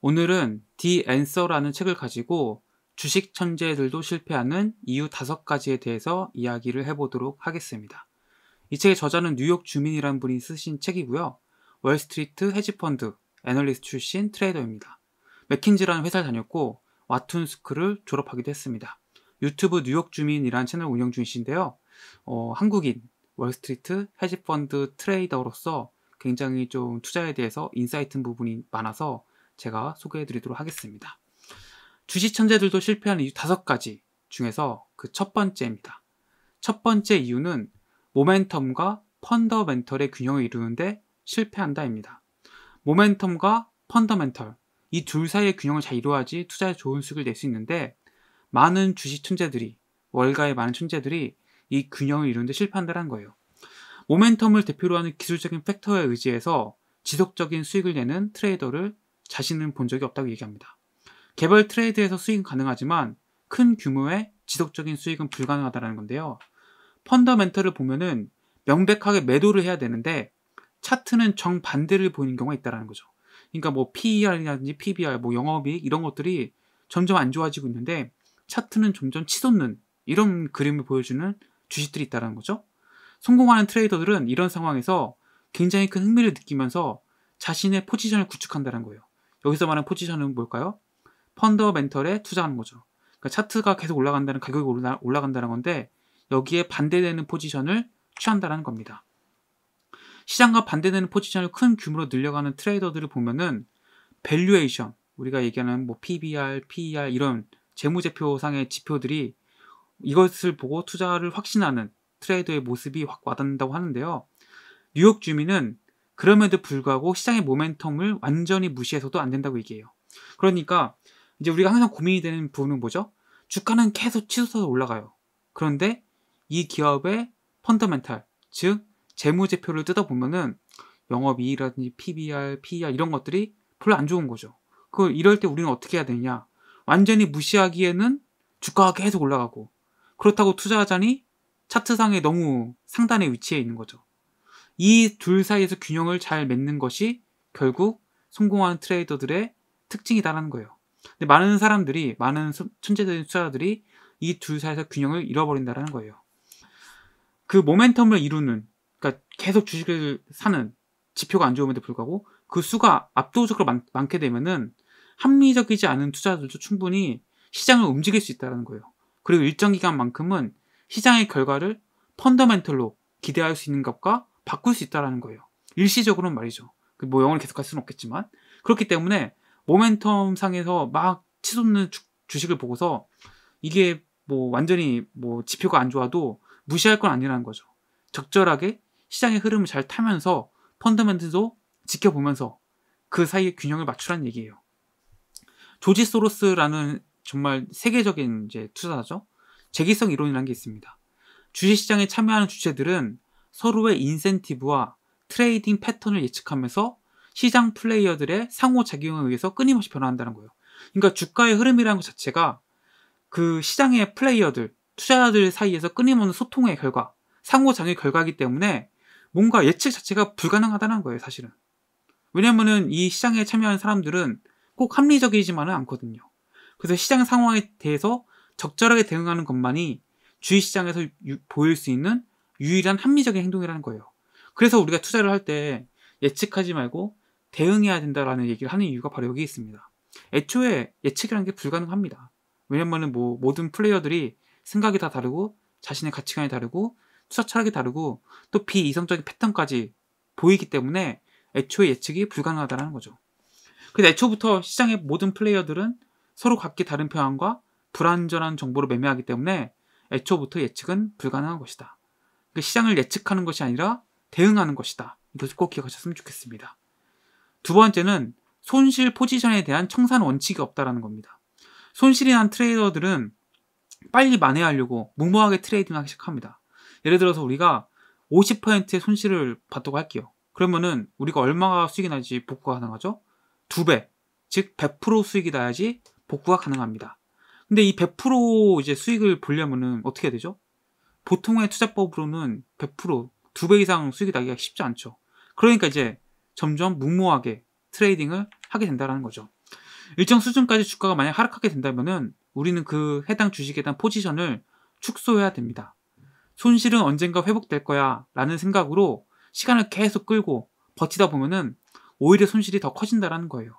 오늘은 The Answer라는 책을 가지고 주식 천재들도 실패하는 이유 다섯 가지에 대해서 이야기를 해보도록 하겠습니다. 이 책의 저자는 뉴욕 주민이란 분이 쓰신 책이고요. 월스트리트 헤지펀드, 애널리스트 출신 트레이더입니다. 맥킨지라는 회사를 다녔고 와툰스쿨을 졸업하기도 했습니다. 유튜브 뉴욕 주민이라는 채널 운영 중이신데요. 어, 한국인 월스트리트 헤지펀드 트레이더로서 굉장히 좀 투자에 대해서 인사이트 부분이 많아서 제가 소개해 드리도록 하겠습니다. 주식 천재들도 실패하는 이유 다섯 가지 중에서 그 첫 번째입니다. 첫 번째 이유는 모멘텀과 펀더멘털의 균형을 이루는데 실패한다입니다. 모멘텀과 펀더멘털 이 둘 사이의 균형을 잘 이루어야지 투자에 좋은 수익을 낼 수 있는데 많은 주식 천재들이 월가의 많은 천재들이 이 균형을 이루는데 실패한다는 거예요. 모멘텀을 대표로 하는 기술적인 팩터에 의지해서 지속적인 수익을 내는 트레이더를 자신은 본 적이 없다고 얘기합니다. 개발 트레이드에서 수익은 가능하지만 큰 규모의 지속적인 수익은 불가능하다는 건데요. 펀더멘터를 보면은 명백하게 매도를 해야 되는데 차트는 정반대를 보이는 경우가 있다는 거죠. 그러니까 뭐 PER이라든지 PBR, 뭐 영업이익 이런 것들이 점점 안 좋아지고 있는데 차트는 점점 치솟는 이런 그림을 보여주는 주식들이 있다는 거죠. 성공하는 트레이더들은 이런 상황에서 굉장히 큰 흥미를 느끼면서 자신의 포지션을 구축한다는 거예요. 여기서 말하는 포지션은 뭘까요? 펀더멘털에 투자하는 거죠. 그러니까 차트가 계속 올라간다는 가격이 올라, 올라간다는 건데 여기에 반대되는 포지션을 취한다는 겁니다. 시장과 반대되는 포지션을 큰 규모로 늘려가는 트레이더들을 보면은 밸류에이션 우리가 얘기하는 뭐 PBR, PER 이런 재무제표상의 지표들이 이것을 보고 투자를 확신하는 트레이더의 모습이 확 와닿는다고 하는데요. 뉴욕 주민은 그럼에도 불구하고 시장의 모멘텀을 완전히 무시해서도 안 된다고 얘기해요. 그러니까 이제 우리가 항상 고민이 되는 부분은 뭐죠? 주가는 계속 치솟아서 올라가요. 그런데 이 기업의 펀더멘탈, 즉 재무제표를 뜯어보면은 영업이익이라든지 PBR, PER 이런 것들이 별로 안 좋은 거죠. 그걸 이럴 때 우리는 어떻게 해야 되냐? 완전히 무시하기에는 주가가 계속 올라가고 그렇다고 투자하자니 차트상에 너무 상단에 위치해 있는 거죠. 이둘 사이에서 균형을 잘 맺는 것이 결국 성공하는 트레이더들의 특징이다라는 거예요. 근데 많은 사람들이 많은 천재적인 투자자들이 이 둘 사이에서 균형을 잃어버린다라는 거예요. 그 모멘텀을 이루는 그러니까 계속 주식을 사는 지표가 안 좋음에도 불구하고 그 수가 압도적으로 많, 게 되면은 합리적이지 않은 투자들도 충분히 시장을 움직일 수 있다는 거예요. 그리고 일정 기간만큼은 시장의 결과를 펀더멘털로 기대할 수 있는 것과 바꿀 수 있다라는 거예요. 일시적으로는 말이죠. 뭐 그 영어를 계속할 수는 없겠지만 그렇기 때문에 모멘텀 상에서 막 치솟는 주, 식을 보고서 이게 뭐 완전히 뭐 지표가 안 좋아도 무시할 건 아니라는 거죠. 적절하게 시장의 흐름을 잘 타면서 펀더멘트도 지켜보면서 그 사이에 균형을 맞추라는 얘기예요. 조지 소로스라는 정말 세계적인 이제 투자자죠. 재기성 이론이라는 게 있습니다. 주식시장에 참여하는 주체들은 서로의 인센티브와 트레이딩 패턴을 예측하면서 시장 플레이어들의 상호작용에 의해서 끊임없이 변화한다는 거예요. 그러니까 주가의 흐름이라는 것 자체가 그 시장의 플레이어들, 투자자들 사이에서 끊임없는 소통의 결과, 상호작용의 결과이기 때문에 뭔가 예측 자체가 불가능하다는 거예요, 사실은. 왜냐면은 이 시장에 참여하는 사람들은 꼭 합리적이지만은 않거든요. 그래서 시장 상황에 대해서 적절하게 대응하는 것만이 주식 시장에서 보일 수 있는 유일한 합리적인 행동이라는 거예요. 그래서 우리가 투자를 할 때 예측하지 말고 대응해야 된다라는 얘기를 하는 이유가 바로 여기 있습니다. 애초에 예측이라는 게 불가능합니다. 왜냐면뭐 모든 플레이어들이 생각이 다 다르고 자신의 가치관이 다르고 투자 철학이 다르고 또 비이성적인 패턴까지 보이기 때문에 애초에 예측이 불가능하다는 거죠. 그래서 애초부터 시장의 모든 플레이어들은 서로 각기 다른 평안과불안전한 정보를 매매하기 때문에 애초부터 예측은 불가능한 것이다. 그 시장을 예측하는 것이 아니라 대응하는 것이다. 이것을 꼭 기억하셨으면 좋겠습니다. 두 번째는 손실 포지션에 대한 청산 원칙이 없다라는 겁니다. 손실이 난 트레이더들은 빨리 만회하려고 무모하게 트레이딩을 하기 시작합니다. 예를 들어서 우리가 50%의 손실을 봤다고 할게요. 그러면은 우리가 얼마가 수익이 나지 복구가 가능하죠? 두 배, 즉 100% 수익이 나야지 복구가 가능합니다. 근데 이 100% 이제 수익을 보려면은 어떻게 해야 되죠? 보통의 투자법으로는 100%두 배 이상 수익이 나기가 쉽지 않죠. 그러니까 이제 점점 무모하게 트레이딩을 하게 된다는 거죠. 일정 수준까지 주가가 만약 하락하게 된다면은 우리는 그 해당 주식에 대한 포지션을 축소해야 됩니다. 손실은 언젠가 회복될 거야 라는 생각으로 시간을 계속 끌고 버티다 보면은 오히려 손실이 더 커진다라는 거예요.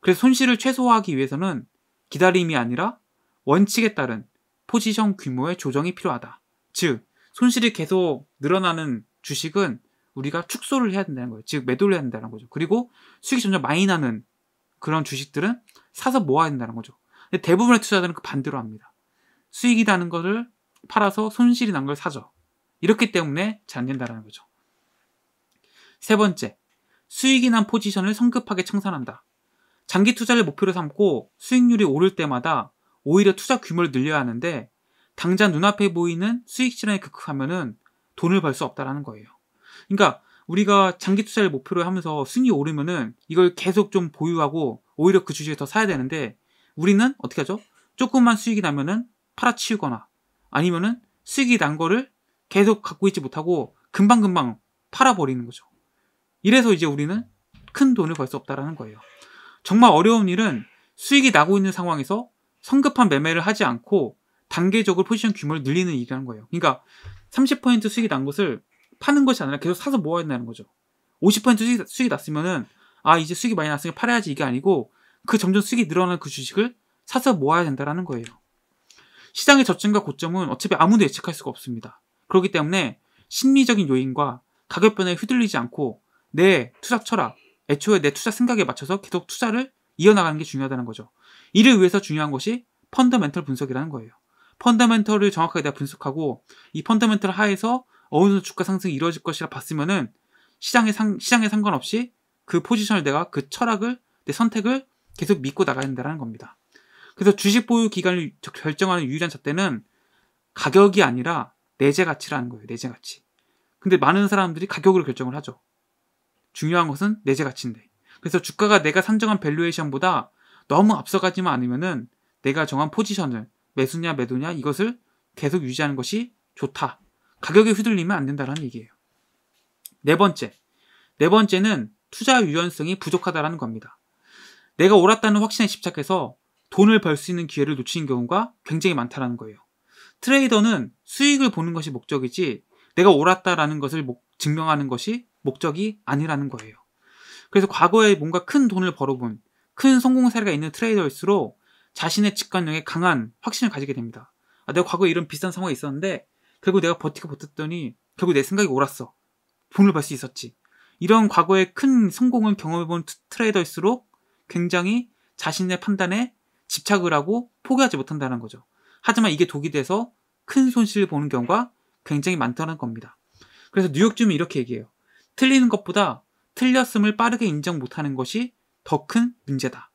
그래서 손실을 최소화하기 위해서는 기다림이 아니라 원칙에 따른 포지션 규모의 조정이 필요하다. 즉 손실이 계속 늘어나는 주식은 우리가 축소를 해야 된다는 거예요. 즉 매도를 해야 된다는 거죠. 그리고 수익이 점점 많이 나는 그런 주식들은 사서 모아야 된다는 거죠. 근데 대부분의 투자자들은 그 반대로 합니다. 수익이 나는 것을 팔아서 손실이 난 걸 사죠. 이렇기 때문에 잘 안 된다는 거죠. 세 번째, 수익이 난 포지션을 성급하게 청산한다. 장기 투자를 목표로 삼고 수익률이 오를 때마다 오히려 투자 규모를 늘려야 하는데 당장 눈앞에 보이는 수익 실현에 극화하면은 돈을 벌 수 없다라는 거예요. 그러니까 우리가 장기 투자를 목표로 하면서 순위 오르면은 이걸 계속 좀 보유하고 오히려 그 주식에 더 사야 되는데 우리는 어떻게 하죠? 조금만 수익이 나면은 팔아치우거나 아니면은 수익이 난 거를 계속 갖고 있지 못하고 금방금방 팔아버리는 거죠. 이래서 이제 우리는 큰 돈을 벌 수 없다라는 거예요. 정말 어려운 일은 수익이 나고 있는 상황에서 성급한 매매를 하지 않고 단계적으로 포지션 규모를 늘리는 일이라는 거예요. 그러니까 30% 수익이 난 것을 파는 것이 아니라 계속 사서 모아야 된다는 거죠. 50% 수익, 수익이 났으면은 아 이제 수익이 많이 났으니까 팔아야지 이게 아니고 그 점점 수익이 늘어나는 그 주식을 사서 모아야 된다는 거예요. 시장의 저점과 고점은 어차피 아무도 예측할 수가 없습니다. 그렇기 때문에 심리적인 요인과 가격 변화에 휘둘리지 않고 내 투자 철학, 애초에 내 투자 생각에 맞춰서 계속 투자를 이어나가는 게 중요하다는 거죠. 이를 위해서 중요한 것이 펀더멘털 분석이라는 거예요. 펀더멘털을 정확하게 내가 분석하고 이 펀더멘털 하에서 어느 정도 주가 상승이 이루어질 것이라 봤으면은 시장에 상 시장에 상관없이 그 포지션을 내가 그 철학을 내 선택을 계속 믿고 나가야 된다는 겁니다. 그래서 주식 보유 기간을 결정하는 유일한 잣대는 가격이 아니라 내재 가치라는 거예요. 내재 가치. 근데 많은 사람들이 가격으로 결정을 하죠. 중요한 것은 내재 가치인데. 그래서 주가가 내가 산정한 밸류에이션보다 너무 앞서가지만 않으면은 내가 정한 포지션을 매수냐 매도냐 이것을 계속 유지하는 것이 좋다. 가격에 휘둘리면 안 된다라는 얘기예요. 네 번째. 네 번째는 투자 유연성이 부족하다라는 겁니다. 내가 옳았다는 확신에 집착해서 돈을 벌 수 있는 기회를 놓치는 경우가 굉장히 많다라는 거예요. 트레이더는 수익을 보는 것이 목적이지 내가 옳았다라는 것을 증명하는 것이 목적이 아니라는 거예요. 그래서 과거에 뭔가 큰 돈을 벌어본 큰 성공 사례가 있는 트레이더일수록 자신의 직관력에 강한 확신을 가지게 됩니다. 아, 내가 과거에 이런 비슷한 상황이 있었는데 결국 내가 버티고 버텼더니 결국 내 생각이 옳았어. 돈을 벌 수 있었지. 이런 과거의 큰 성공을 경험해본 트레이더일수록 굉장히 자신의 판단에 집착을 하고 포기하지 못한다는 거죠. 하지만 이게 독이 돼서 큰 손실을 보는 경우가 굉장히 많다는 겁니다. 그래서 뉴욕 주민 이렇게 얘기해요. 틀리는 것보다 틀렸음을 빠르게 인정 못하는 것이 더 큰 문제다.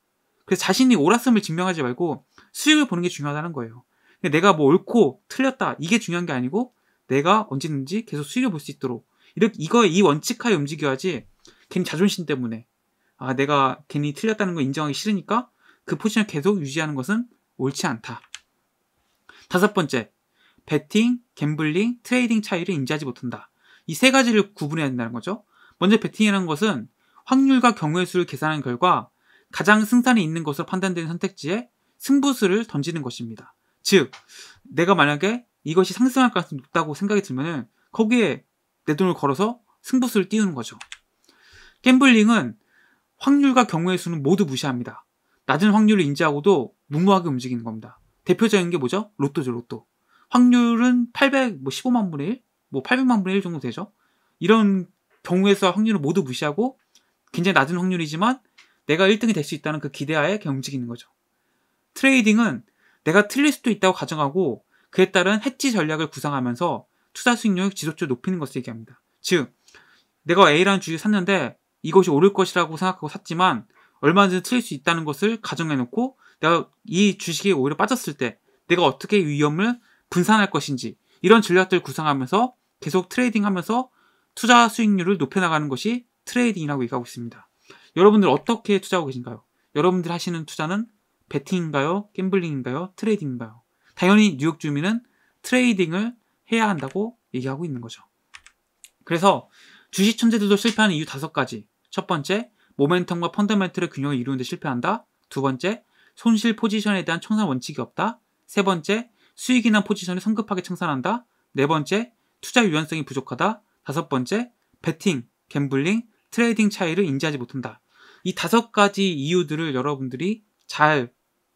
그래서 자신이 옳았음을 증명하지 말고 수익을 보는 게 중요하다는 거예요. 내가 뭐 옳고 틀렸다 이게 중요한 게 아니고 내가 언제든지 계속 수익을 볼 수 있도록 이렇게 이거 이 원칙하에 움직여야지 괜히 자존심 때문에 아 내가 괜히 틀렸다는 걸 인정하기 싫으니까 그 포지션을 계속 유지하는 것은 옳지 않다. 다섯 번째, 베팅, 갬블링, 트레이딩 차이를 인지하지 못한다. 이 세 가지를 구분해야 된다는 거죠. 먼저 베팅이라는 것은 확률과 경우의 수를 계산한 결과 가장 승산이 있는 것으로 판단되는 선택지에 승부수를 던지는 것입니다. 즉, 내가 만약에 이것이 상승할 가능성이 높다고 생각이 들면은 거기에 내 돈을 걸어서 승부수를 띄우는 거죠. 갬블링은 확률과 경우의 수는 모두 무시합니다. 낮은 확률을 인지하고도 무모하게 움직이는 겁니다. 대표적인 게 뭐죠? 로또죠, 로또. 확률은 800, 15만 뭐 분의 1? 뭐 800만 분의 1 정도 되죠? 이런 경우에서 확률을 모두 무시하고 굉장히 낮은 확률이지만 내가 1등이 될 수 있다는 그 기대하에 그냥 움직이는 거죠. 트레이딩은 내가 틀릴 수도 있다고 가정하고 그에 따른 해지 전략을 구상하면서 투자 수익률 을 지속적으로 높이는 것을 얘기합니다. 즉, 내가 A라는 주식 을 샀는데 이것이 오를 것이라고 생각하고 샀지만 얼마든지 틀릴 수 있다는 것을 가정해놓고 내가 이 주식이 오히려 빠졌을 때 내가 어떻게 위험을 분산할 것인지 이런 전략들을 구상하면서 계속 트레이딩하면서 투자 수익률을 높여나가는 것이 트레이딩이라고 얘기하고 있습니다. 여러분들 어떻게 투자하고 계신가요? 여러분들 하시는 투자는 베팅인가요? 갬블링인가요? 트레이딩인가요? 당연히 뉴욕 주민은 트레이딩을 해야 한다고 얘기하고 있는 거죠. 그래서 주식 천재들도 실패하는 이유 다섯 가지. 첫 번째, 모멘텀과 펀더멘트를 균형을 이루는데 실패한다. 두 번째, 손실 포지션에 대한 청산 원칙이 없다. 세 번째, 수익이나 포지션을 성급하게 청산한다. 네 번째, 투자 유연성이 부족하다. 다섯 번째, 베팅, 갬블링, 트레이딩 차이를 인지하지 못한다. 이 다섯 가지 이유들을 여러분들이 잘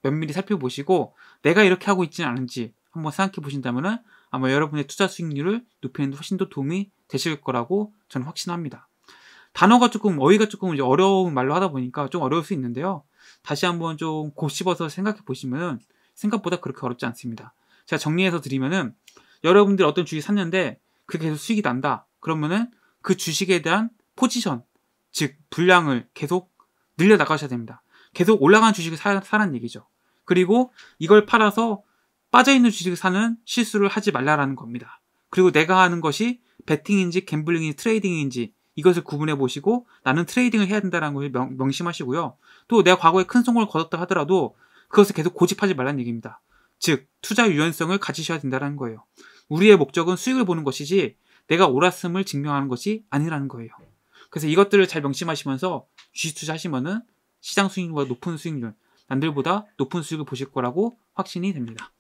면밀히 살펴보시고 내가 이렇게 하고 있지는 않은지 한번 생각해 보신다면 아마 여러분의 투자 수익률을 높이는 데 훨씬 더 도움이 되실 거라고 저는 확신합니다. 단어가 조금 어휘가 조금 이제 어려운 말로 하다 보니까 좀 어려울 수 있는데요. 다시 한번 좀 곱씹어서 생각해 보시면 생각보다 그렇게 어렵지 않습니다. 제가 정리해서 드리면은 여러분들 어떤 주식 샀는데 그게 계속 수익이 난다. 그러면은 그 주식에 대한 포지션 즉 분량을 계속 늘려 나가셔야 됩니다. 계속 올라가는 주식을 사, 사라는 얘기죠. 그리고 이걸 팔아서 빠져있는 주식을 사는 실수를 하지 말라라는 겁니다. 그리고 내가 하는 것이 베팅인지 갬블링인지 트레이딩인지 이것을 구분해 보시고 나는 트레이딩을 해야 된다는 것을 걸 명, 심하시고요또 내가 과거에 큰 성공을 거뒀다 하더라도 그것을 계속 고집하지 말라는 얘기입니다. 즉 투자 유연성을 가지셔야 된다는 거예요. 우리의 목적은 수익을 보는 것이지 내가 옳았음을 증명하는 것이 아니라는 거예요. 그래서 이것들을 잘 명심하시면서 주식 투자하시면은 시장 수익률과 높은 수익률, 남들보다 높은 수익을 보실 거라고 확신이 됩니다.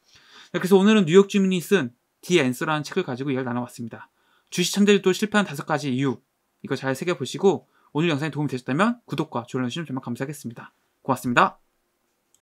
네, 그래서 오늘은 뉴욕 주민이 쓴 디앤서라는 책을 가지고 이야기를 나눠봤습니다. 주식 천재들도 실패한 다섯 가지 이유 이거 잘 새겨보시고 오늘 영상이 도움이 되셨다면 구독과 좋아요 해주시면 정말 감사하겠습니다. 고맙습니다.